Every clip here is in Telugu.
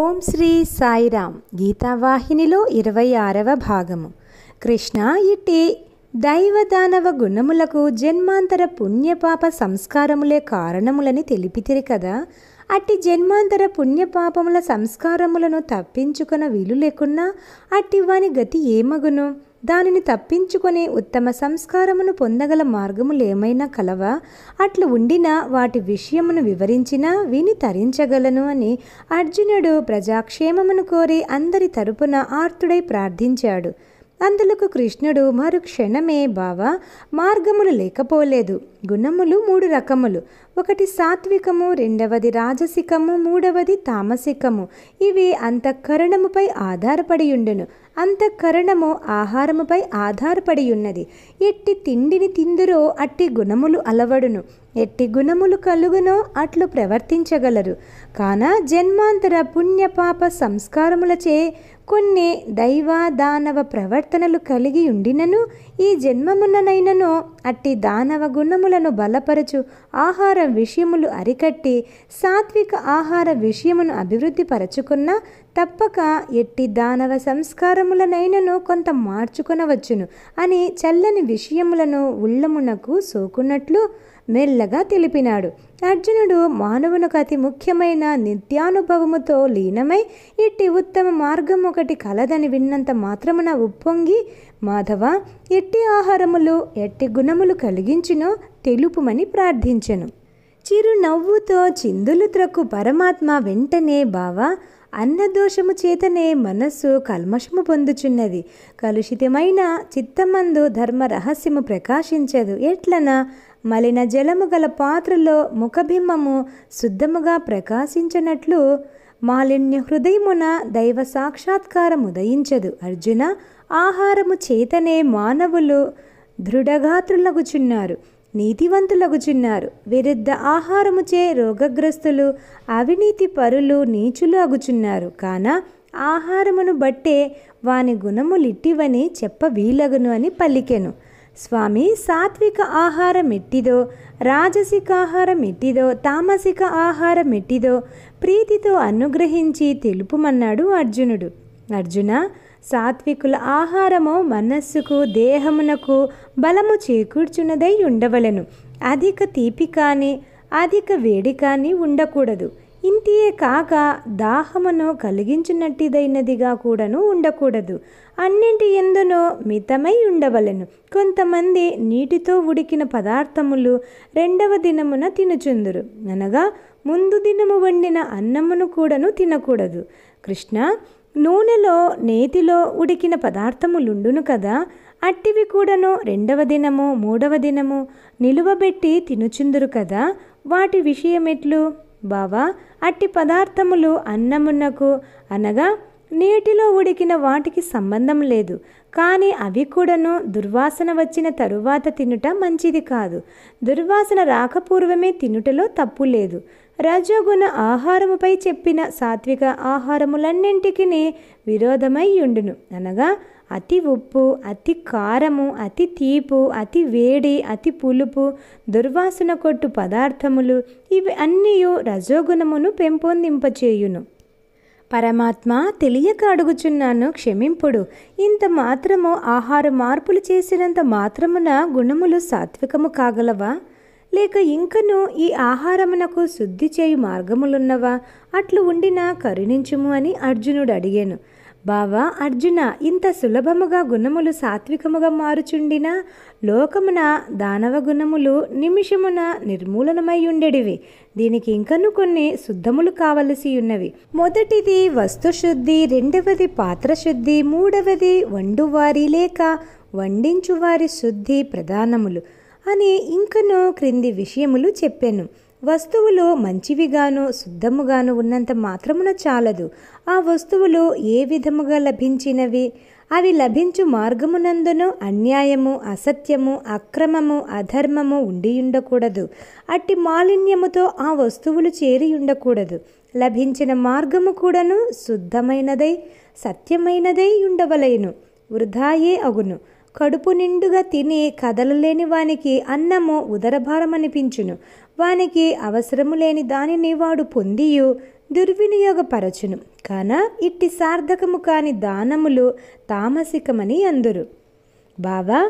ఓం శ్రీ సాయిరామ్ గీతావాహినిలో ఇరవై ఆరవ భాగము కృష్ణ ఇట్టి దైవదానవ గుణములకు జన్మాంతర పుణ్యపాప సంస్కారములే కారణములని తెలిపితిరి కదా అట్టి జన్మాంతర పుణ్యపాపముల సంస్కారములను తప్పించుకున్న వీలు లేకున్నా అట్టి వాని గతి ఏమగును దానిని తప్పించుకునే ఉత్తమ సంస్కారమును పొందగల మార్గములేమైనా కలవా అట్లు ఉండినా వాటి విషయమును వివరించినా విని తరించగలను అని అర్జునుడు ప్రజాక్షేమమును కోరి అందరి తరపున ఆర్తుడై ప్రార్థించాడు అందులకు కృష్ణుడు మరు క్షణమే బావ మార్గములు లేకపోలేదు గుణములు మూడు రకములు ఒకటి సాత్వికము రెండవది రాజసికము మూడవది తామసికము ఇవి అంతఃకరణముపై ఆధారపడి ఉండును అంతఃకరణము ఆహారముపై ఆధారపడి ఉన్నది ఎట్టి తిండిని తిందురో అట్టి గుణములు అలవడును ఎట్టి గుణములు కలుగునో అట్లు ప్రవర్తించగలరు కాన జన్మాంతర పుణ్యపాప సంస్కారములచే కొన్ని దైవ దానవ ప్రవర్తనలు కలిగి ఉండినను ఈ జన్మముననైనను అట్టి దానవ గుణములను బలపరచు ఆహార విషయములు అరికట్టి సాత్విక ఆహార విషయమును అభివృద్ధి పరచుకున్న తప్పక ఎట్టి దానవ సంస్కారములనైనను కొంత మార్చుకొనవచ్చును అని చల్లని విషయములను ఉల్లమునకు సోకున్నట్లు మెల్లగా తెలిపినాడు అర్జునుడు మానవునకు అతి ముఖ్యమైన నిత్యానుభవముతో లీనమై ఇట్టి ఉత్తమ మార్గం ఒకటి కలదని విన్నంత మాత్రమున ఉప్పొంగి మాధవ ఎట్టి ఆహారములు ఎట్టి గుణములు కలిగించినో తెలుపుమని ప్రార్థించెను చిరునవ్వుతో చిందులు త్రక్కు పరమాత్మ వెంటనే బావా అన్నదోషము చేతనే మనస్సు కల్మషము పొందుచున్నది కలుషితమైన చిత్తమందు ధర్మ రహస్యము ప్రకాశించదు ఎట్లనా మలిన జలము గల పాత్రలో ముఖబింబము శుద్ధముగా ప్రకాశించినట్లు మాలిన్య హృదయమున దైవ సాక్షాత్కారం ఉదయించదు అర్జున ఆహారము చేతనే మానవులు దృఢగాత్రులగుచున్నారు నీతివంతులగుచున్నారు విరుద్ధ ఆహారముచే రోగగ్రస్తులు అవినీతి పరులు నీచులు అగుచున్నారు కాన ఆహారమును బట్టే వాని గుణములిట్టివని చెప్ప వీలగును అని పలికెను స్వామి సాత్విక ఆహారం ఎట్టిదో రాజసిక ఆహారం ఎట్టిదో తామసిక ఆహారం ఎట్టిదో ప్రీతితో అనుగ్రహించి తెలుపుమన్నాడు అర్జునుడు అర్జున సాత్వికుల ఆహారము మనస్సుకు దేహమునకు బలము చేకూర్చున్నదై ఉండవలను అధిక తీపి కానీ అధిక వేడి కానీ ఉండకూడదు ఇంతియే కాక దాహమును కలిగించినట్టిదైనదిగా కూడాను ఉండకూడదు అన్నింటి ఎందునో మితమై ఉండవలను కొంతమంది నీటితో ఉడికిన పదార్థములు రెండవ దినమున తినుచుందురు అనగా ముందు దినము వండిన అన్నమును కూడాను తినకూడదు కృష్ణ నూనెలో నేతిలో ఉడికిన పదార్థములుండును కదా అట్టివి కూడాను రెండవ దినము మూడవ దినము నిలువబెట్టి తినుచుందురు కదా వాటి విషయమెట్లు బావా అట్టి పదార్థములు అన్నమునకు అనగా నీటిలో ఉడికిన వాటికి సంబంధం లేదు కానీ అవి కూడాను దుర్వాసన వచ్చిన తరువాత తినుట మంచిది కాదు దుర్వాసన రాకపూర్వమే తినుటలో తప్పు లేదు రజోగుణ ఆహారముపై చెప్పిన సాత్విక ఆహారములన్నింటికి విరోధమై ఉండును అనగా అతి ఉప్పు అతి కారము అతి తీపు అతి వేడి అతి పులుపు దుర్వాసన కొట్టు పదార్థములు ఇవి అన్నీ రజోగుణమును పెంపొందింపచేయును పరమాత్మ తెలియక అడుగుచున్నాను క్షమింపుడు ఇంత మాత్రము ఆహార మార్పులు చేసినంత మాత్రమున గుణములు సాత్వికము కాగలవా లేక ఇంకను ఈ ఆహారమునకు శుద్ధి చేయు మార్గములున్నవా అట్లు ఉండినా కరుణించుము అని అర్జునుడు అడిగాను బావా అర్జున ఇంత సులభముగా గుణములు సాత్వికముగా మారుచుండిన లోకమున దానవ గుణములు నిమిషమున నిర్మూలనమై నిర్మూలనమయ్యుండెడివి దీనికి ఇంకను కొన్ని శుద్ధములు కావలసి ఉన్నవి మొదటిది వస్తుశుద్ధి రెండవది పాత్రశుద్ధి మూడవది వండువారి లేక వండించువారి శుద్ధి ప్రధానములు అని ఇంకను క్రింది విషయములు చెప్పాను వస్తువులు మంచివిగాను శుద్ధముగాను ఉన్నంత మాత్రమున చాలదు ఆ వస్తువులు ఏ విధముగా లభించినవి అవి లభించు మార్గమునందును అన్యాయము అసత్యము అక్రమము అధర్మము ఉండియుండకూడదు అట్టి మాలిన్యముతో ఆ వస్తువులు చేరి ఉండకూడదు లభించిన మార్గము కూడాను శుద్ధమైనదై సత్యమైనదై ఉండవలయను వృధాయే అగును కడుపు నిండుగా తిని కదలలేని వానికి అన్నము ఉదరభారమనిపించును వానికి అవసరము లేని దానిని వాడు పొందియు దుర్వినియోగపరచును కాన ఇట్టి సార్థకము కాని దానములు తామసికమని అందురు బావా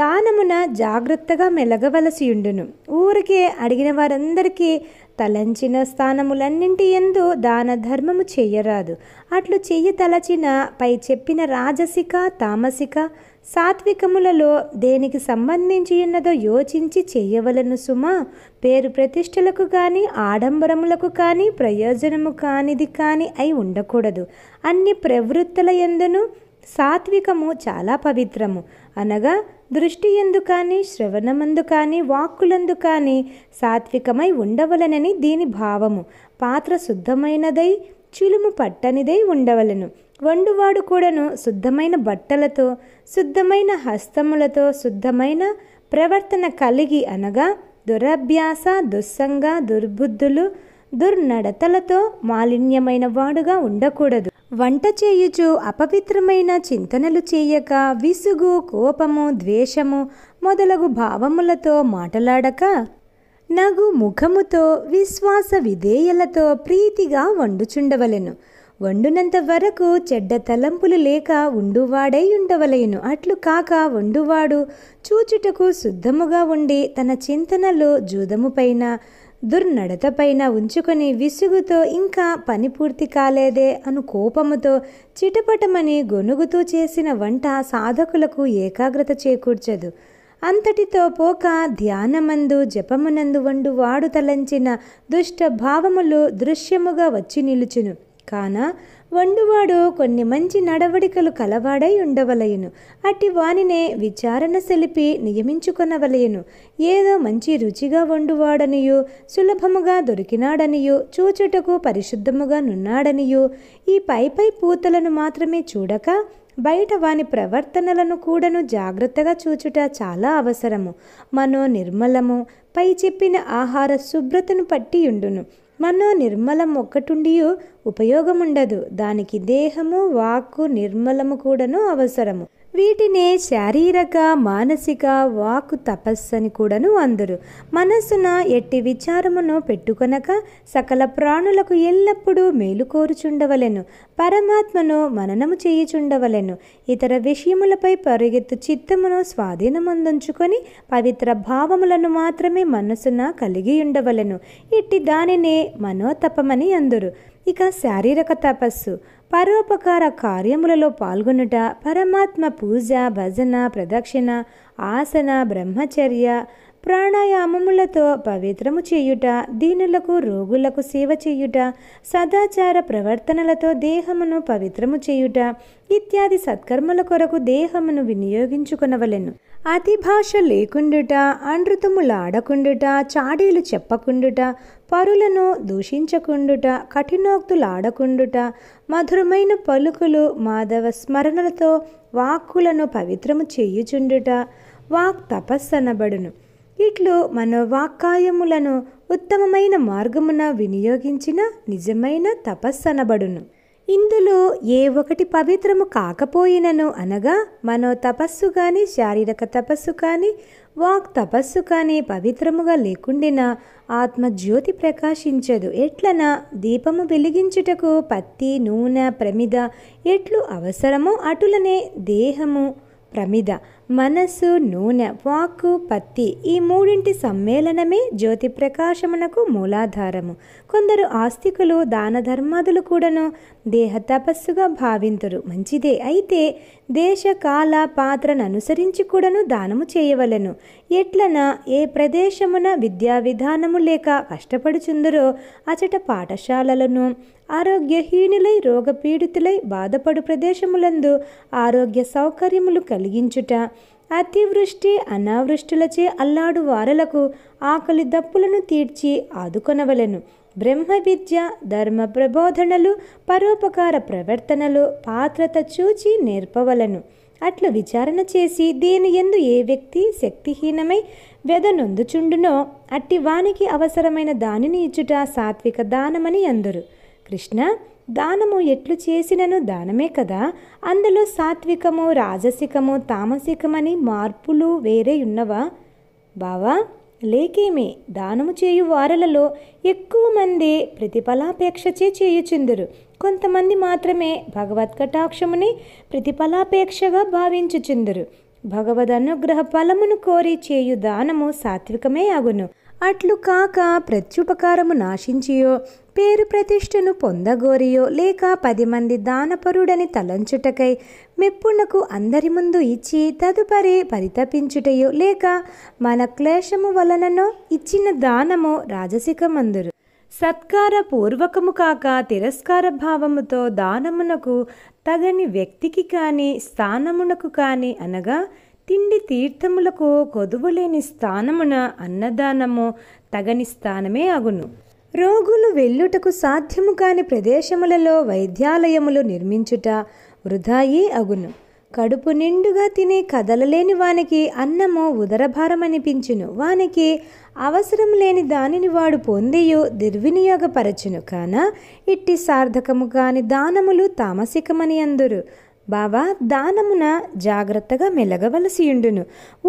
దానమున జాగ్రత్తగా మెలగవలసియుండును ఊరికే అడిగిన వారందరికీ తలంచిన స్థానములన్నింటి ఎందు దాన ధర్మము చేయరాదు అట్లు చెయ్యి తలచిన పై చెప్పిన రాజసిక తామసిక సాత్వికములలో దేనికి సంబంధించి ఉన్నదో యోచించి చేయవలను సుమా పేరు ప్రతిష్టలకు కానీ ఆడంబరములకు కానీ ప్రయోజనము కానిది కానీ అయి ఉండకూడదు అన్ని ప్రవృత్తుల ఎందును సాత్వికము చాలా పవిత్రము అనగా దృష్టి ఎందు కానీ శ్రవణమందు కానీ వాక్కులందు కానీ సాత్వికమై ఉండవలనని దీని భావము పాత్ర శుద్ధమైనదై చిలుము పట్టనిదై ఉండవలను వండువాడు కూడాను శుద్ధమైన బట్టలతో శుద్ధమైన హస్తములతో శుద్ధమైన ప్రవర్తన కలిగి అనగా దురభ్యాస దుస్సంగా దుర్బుద్ధులు దుర్నడతలతో మాలిన్యమైన వాడుగా ఉండకూడదు వంట చేయుచు అపవిత్రమైన చింతనలు చేయక విసుగు కోపము ద్వేషము మొదలగు భావములతో మాటలాడక నగు ముఖముతో విశ్వాస విధేయలతో ప్రీతిగా వండుచుండవలెను వండునంత వరకు చెడ్డ తలంపులు లేక ఉండువాడై ఉండవలయును అట్లు కాక వండువాడు చూచుటకు శుద్ధముగా ఉండి తన చింతనలు జూదముపైన దుర్నడతపైన ఉంచుకొని విసుగుతో ఇంకా పని పూర్తి కాలేదే అను కోపముతో చిటపటమని గొనుగుతూ చేసిన వంట సాధకులకు ఏకాగ్రత చేకూర్చదు అంతటితో పోక ధ్యానమందు జపమునందు వండు వాడు తలంచిన దుష్ట భావములు దృశ్యముగా వచ్చి నిలుచును కాన వండువాడు కొన్ని మంచి నడవడికలు కలవాడై ఉండవలయను అట్టి వానినే విచారణ సెలిపి నియమించుకొనవలయును ఏదో మంచి రుచిగా వండువాడనియు సులభముగా దొరికినాడనియు చూచుటకు పరిశుద్ధముగా నున్నాడనియు ఈ పై పై పూతలను మాత్రమే చూడక బయట వాని ప్రవర్తనలను కూడాను జాగ్రత్తగా చూచుట చాలా అవసరము మనో నిర్మలము పై చెప్పిన ఆహార శుభ్రతను పట్టి ఉండును మనో నిర్మలం ఒక్కటుండి ఉపయోగముండదు దానికి దేహము వాక్కు నిర్మలము కూడాను అవసరము వీటినే శారీరక మానసిక తపస్సు అని కూడాను అందరు మనస్సున ఎట్టి విచారమును పెట్టుకొనక సకల ప్రాణులకు ఎల్లప్పుడూ మేలు కోరుచుండవలెను పరమాత్మను మననము చేయుచుండవలెను ఇతర విషయములపై పరిగెత్తు చిత్తమును స్వాధీనమందుంచుకొని పవిత్ర భావములను మాత్రమే మనసున కలిగి ఉండవలెను ఇట్టి దానినే మనోతపమని అందరు ఇక శారీరక తపస్సు పరోపకార కార్యములలో పాల్గొనుట పరమాత్మ పూజ భజన ప్రదక్షిణ ఆసన బ్రహ్మచర్య ప్రాణాయామములతో పవిత్రము చేయుట దీనులకు రోగులకు సేవ చేయుట సదాచార ప్రవర్తనలతో దేహమును పవిత్రము చేయుట ఇత్యాది సత్కర్మల కొరకు దేహమును వినియోగించుకొనవలెను అతి భాష లేకుండుట అనృతములాడకుండుట చాడీలు చెప్పకుండుట పరులను దూషించకుండుట కఠినోక్తులాడకుండుట మధురమైన పలుకులు మాధవ స్మరణలతో వాక్కులను పవిత్రము చేయుచుండుట వాక్ తపస్సనబడును ఇట్లు మన వాక్కాయములను ఉత్తమమైన మార్గమున వినియోగించిన నిజమైన తపస్సనబడును ఇందులో ఏ ఒకటి పవిత్రము కాకపోయినను అనగా మనో తపస్సు కానీ శారీరక తపస్సు కానీ వాక్ తపస్సు కానీ పవిత్రముగా లేకుండినా ఆత్మజ్యోతి ప్రకాశించదు ఎట్లన దీపము వెలిగించుటకు పత్తి నూనె ప్రమిద ఎట్లు అవసరమో అటులనే దేహము ప్రమిద మనసు నూనె వాక్కు పత్తి ఈ మూడింటి సమ్మేళనమే జ్యోతి ప్రకాశమునకు మూలాధారము కొందరు ఆస్తికులు దాన ధర్మాదులు కూడాను దేహ తపస్సుగా భావింతురు మంచిదే అయితే దేశ కాల పాత్రను అనుసరించి కూడాను దానము చేయవలను ఎట్లన ఏ ప్రదేశమున విద్యా విధానము లేక కష్టపడుచుందరో అచట పాఠశాలలను ఆరోగ్యహీనులై రోగపీడితులై బాధపడు ప్రదేశములందు ఆరోగ్య సౌకర్యములు కలిగించుట అతివృష్టి అనావృష్టిలచే అల్లాడు వారలకు ఆకలి దప్పులను తీర్చి ఆదుకొనవలను బ్రహ్మ విద్య ధర్మ ప్రబోధనలు పరోపకార ప్రవర్తనలు పాత్రత చూచి నేర్పవలను అట్లు విచారణ చేసి దీని ఎందు ఏ వ్యక్తి శక్తిహీనమై వెదనొందుచుండునో అట్టి వానికి అవసరమైన దానిని ఇచ్చుట సాత్విక దానమని అందరు కృష్ణ దానము ఎట్లు చేసినను దానమే కదా అందులో సాత్వికము రాజసికము తామసికమని మార్పులు వేరే ఉన్నవా బావా లేకేమే దానము చేయు వారలలో ఎక్కువ మంది ప్రతిఫలాపేక్షచే చేయుచుందరు కొంతమంది మాత్రమే భగవత్ కటాక్షముని ప్రతిఫలాపేక్షగా భావించుచుందరు భగవద్ అనుగ్రహ ఫలమును కోరి చేయు దానము సాత్వికమే అగును అట్లు కాక ప్రత్యుపకారము నాశించియో పేరు ప్రతిష్టను పొందగోరియో లేక పది మంది దానపరుడని తలంచుటకై మెప్పునకు అందరి ముందు ఇచ్చి తదుపరి పరితపించుటయో లేక మన క్లేశము వలననో ఇచ్చిన దానము రాజసికమందురు సత్కార పూర్వకము కాక తిరస్కార భావముతో దానమునకు తగని వ్యక్తికి కానీ స్థానమునకు కానీ అనగా తిండి తీర్థములకు కొదువులేని స్థానమున అన్నదానము తగని స్థానమే అగును రోగులు వెళ్ళుటకు సాధ్యము కాని ప్రదేశములలో వైద్యాలయములు నిర్మించుట వృధాయే అగును కడుపు నిండుగా తిని కదలలేని వానికి అన్నము ఉదరభారమనిపించును వానికి అవసరం లేని దానిని వాడు పొందియు దుర్వినియోగపరచును కాన ఇట్టి సార్థకము కాని దానములు తామసికమని అందురు బావా దానమున జాగ్రత్తగా మెలగవలసియుండును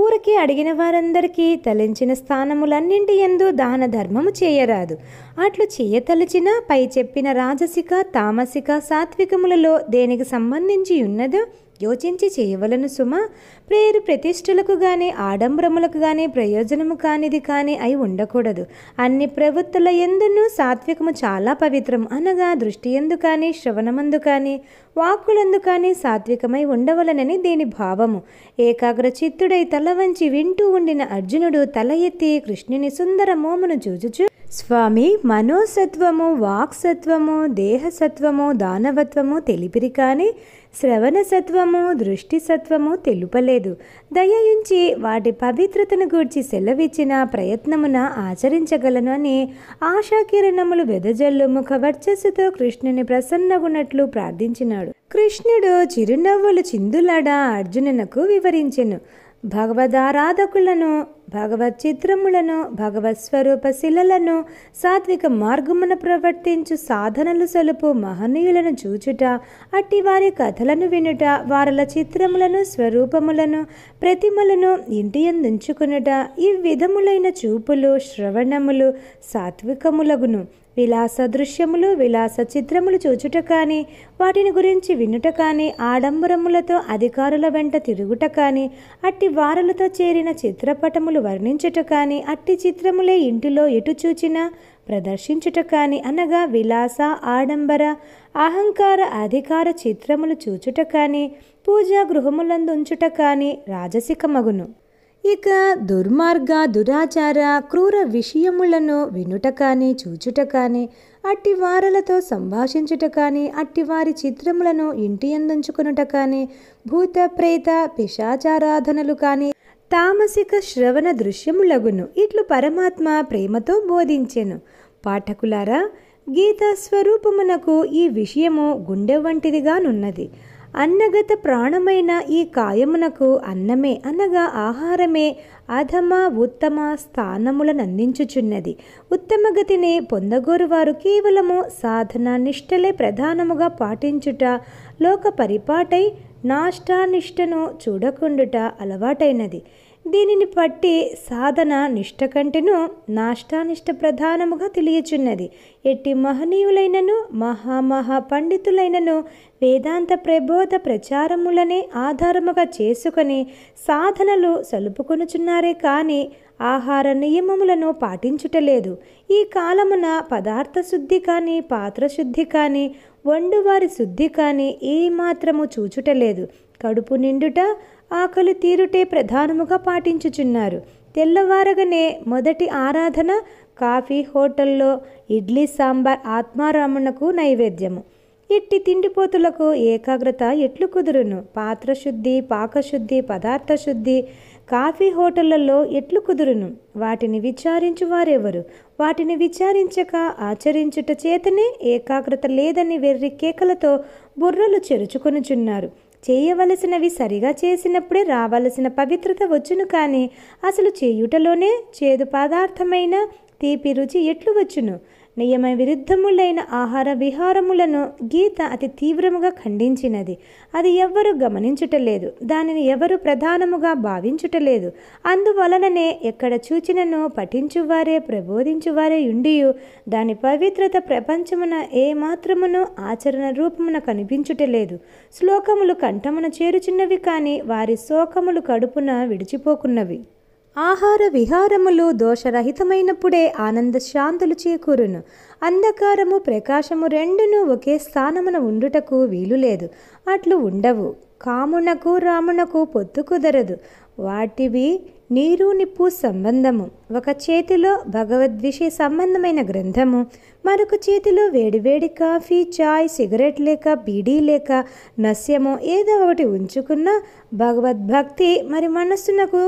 ఊరికి అడిగిన వారందరికీ తలించిన స్థానములన్నింటి ఎందు దాన ధర్మము చేయరాదు అట్లు చేయతలిచిన పై చెప్పిన రాజసిక తామసిక సాత్వికములలో దేనికి సంబంధించి ఉన్నదో యోచించి చేయవలను సుమ ప్రేరు ప్రతిష్టలకు కానీ ఆడంబరములకు కానీ ప్రయోజనము కానిది కానీ అయి ఉండకూడదు అన్ని ప్రవృత్తుల ఎందునూ సాత్వికము చాలా పవిత్రం అనగా దృష్టి ఎందు కానీ శ్రవణమందు కానీ వాక్కులందు కానీ సాత్వికమై ఉండవలనని దీని భావము ఏకాగ్ర చిత్తుడై తల వంచి వింటూ ఉండిన అర్జునుడు తల ఎత్తి కృష్ణుని సుందర మోమును చూచుచు స్వామి మనోసత్వము వాక్సత్వము దేహసత్వము దానవత్వము తెలిపిరి కానీ శ్రవణసత్వము దృష్టిసత్వము తెలుపలేదు దయయుంచి వాటి పవిత్రతను గూర్చి సెలవిచ్చిన ప్రయత్నమున ఆచరించగలను అని ఆశాకిరణములు వెదజల్లు ముఖ వర్చస్సుతో కృష్ణుని ప్రసన్నగున్నట్లు ప్రార్థించినాడు కృష్ణుడు చిరునవ్వులు చిందులాడా అర్జునునకు వివరించెను భగవదారాధకులను భగవత్ చిత్రములను భగవత్ స్వరూప శిలలను సాత్విక మార్గమున ప్రవర్తించు సాధనలు సొలుపు మహనీయులను చూచుట అట్టి వారి కథలను వినుట వారల చిత్రములను స్వరూపములను ప్రతిమలను ఇంటి ఎందుంచుకునుట ఈ విధములైన చూపులు శ్రవణములు సాత్వికములగును విలాస దృశ్యములు విలాస చిత్రములు చూచుట కానీ వాటిని గురించి వినుట కానీ ఆడంబరములతో అధికారుల వెంట తిరుగుట కానీ అట్టి వారలతో చేరిన చిత్రపటములు వర్ణించుట కానీ అట్టి చిత్రములే ఇంటిలో ఎటు చూచినా ప్రదర్శించుట కానీ అనగా విలాస ఆడంబర అహంకార అధికార చిత్రములు చూచుట కానీ పూజా గృహములందుంచుట కానీ రాజసిక మగును ఇక దుర్మార్గ దురాచార క్రూర విషయములను వినుట కానీ చూచుట కానీ అట్టి వారలతో సంభాషించుట కానీ అట్టి వారి చిత్రములను ఇంటి ఎందుంచుకునుట కానీ భూత ప్రేత పిశాచారాధనలు కానీ తామసిక శ్రవణ దృశ్యములగును ఇట్లు పరమాత్మ ప్రేమతో బోధించెను పాఠకులారా గీతా స్వరూపమునకు ఈ విషయము గుండె వంటిదిగానున్నది అన్నగత ప్రాణమైన ఈ కాయమునకు అన్నమే అనగా ఆహారమే అధమ ఉత్తమ స్థానములను అందించుచున్నది ఉత్తమగతిని పొందగోరు వారు కేవలము సాధన నిష్టలే ప్రధానముగా పాటించుట లోక పరిపాటై నాష్టానిష్టను చూడకుండుట అలవాటైనది దీనిని పట్టి సాధన నిష్ట కంటేను నాష్టానిష్ట ప్రధానముగా తెలియచున్నది ఎట్టి మహనీయులైనను మహామహా పండితులైనను వేదాంత ప్రబోధ ప్రచారములనే ఆధారముగా చేసుకొని సాధనలు సలుపుకొనుచున్నారే కానీ ఆహార నియమములను పాటించుటలేదు ఈ కాలమున పదార్థ శుద్ధి కానీ పాత్ర శుద్ధి కానీ వండువారి శుద్ధి కానీ ఏమాత్రము చూచుటలేదు కడుపు నిండుట ఆకలి తీరుటే ప్రధానముగా పాటించుచున్నారు తెల్లవారగానే మొదటి ఆరాధన కాఫీ హోటల్లో ఇడ్లీ సాంబార్ ఆత్మారామునకు నైవేద్యము ఎట్టి తిండిపోతులకు ఏకాగ్రత ఎట్లు కుదురును పాత్రశుద్ధి పాకశుద్ధి పదార్థ శుద్ధి కాఫీ హోటళ్లలో ఎట్లు కుదురును వాటిని విచారించు వారెవరు వాటిని విచారించక ఆచరించుట చేతనే ఏకాగ్రత లేదని వెర్రి కేకలతో బుర్రలు చెరుచుకొనుచున్నారు చేయవలసినవి సరిగా చేసినప్పుడే రావలసిన పవిత్రత వచ్చును కానీ అసలు చేయుటలోనే చేదు పదార్థమైన తీపి రుచి ఎట్లు వచ్చును నియమ విరుద్ధములైన ఆహార విహారములను గీత అతి తీవ్రముగా ఖండించినది అది ఎవ్వరూ గమనించుటలేదు దానిని ఎవరు ప్రధానముగా భావించుటలేదు అందువలననే ఎక్కడ చూచినను పఠించువారే ప్రబోధించువారే ఉండియు దాని పవిత్రత ప్రపంచమున ఏ మాత్రమును ఆచరణ రూపమున కనిపించుటలేదు శ్లోకములు కంఠమున చేరుచున్నవి కానీ వారి శోకములు కడుపున విడిచిపోకున్నవి ఆహార విహారములు దోషరహితమైనప్పుడే ఆనంద శాంతులు చేకూరును అంధకారము ప్రకాశము రెండును ఒకే స్థానమున ఉండుటకు వీలులేదు అట్లు ఉండవు కామునకు రామునకు పొత్తు కుదరదు వాటివి నీరు నిప్పు సంబంధము ఒక చేతిలో భగవద్విషయ సంబంధమైన గ్రంథము మరొక చేతిలో వేడివేడి కాఫీ చాయ్ సిగరెట్ లేక బీడీ లేక నస్యము ఏదో ఒకటి ఉంచుకున్న భగవద్భక్తి మరి మనస్సునకు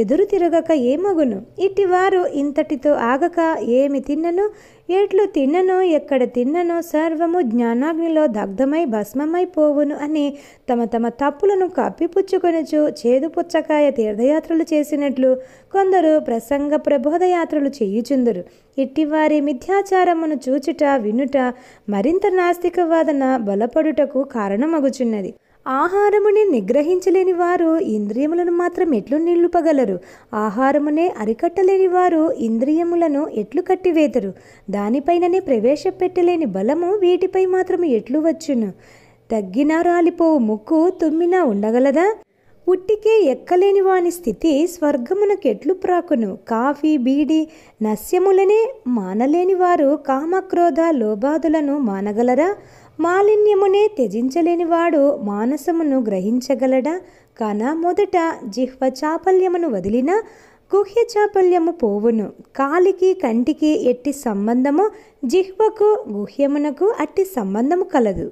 ఎదురు తిరగక ఏమగును ఇటివారు ఇంతటితో ఆగక ఏమి తిన్నను ఎట్లు తిన్నను ఎక్కడ తిన్నను సర్వము జ్ఞానాగ్నిలో దగ్ధమై భస్మమైపోవును అని తమ తమ తప్పులను కప్పిపుచ్చుకొనుచు చేదు పుచ్చకాయ తీర్థయాత్రలు చేసినట్లు కొందరు ప్రసంగ ప్రబోధయాత్రలు చేయుచుందరు ఇట్టివారి మిథ్యాచారమును చూచుట వినుట మరింత నాస్తికవాదన బలపడుటకు కారణమగుచున్నది ఆహారముని నిగ్రహించలేని వారు ఇంద్రియములను మాత్రం ఎట్లు నిలుపగలరు ఆహారమునే అరికట్టలేని వారు ఇంద్రియములను ఎట్లు కట్టివేతరు దానిపైననే ప్రవేశపెట్టలేని బలము వీటిపై మాత్రము ఎట్లు వచ్చును తగ్గినా రాలిపోవు ముక్కు తుమ్మినా ఉండగలదా ఉట్టికే ఎక్కలేని వాని స్థితి స్వర్గమునకు ఎట్లు ప్రాకును కాఫీ బీడి నస్యములనే మానలేని వారు కామక్రోధ లోబాదులను మానగలరా మాలిన్యమునే త్యజించలేనివాడు మానసమును గ్రహించగలడా కాన మొదట జిహ్వ చాపల్యమును వదిలిన గుహ్య చాపల్యము పోవును కాలికి కంటికి ఎట్టి సంబంధము జిహ్వకు గుహ్యమునకు అట్టి సంబంధము కలదు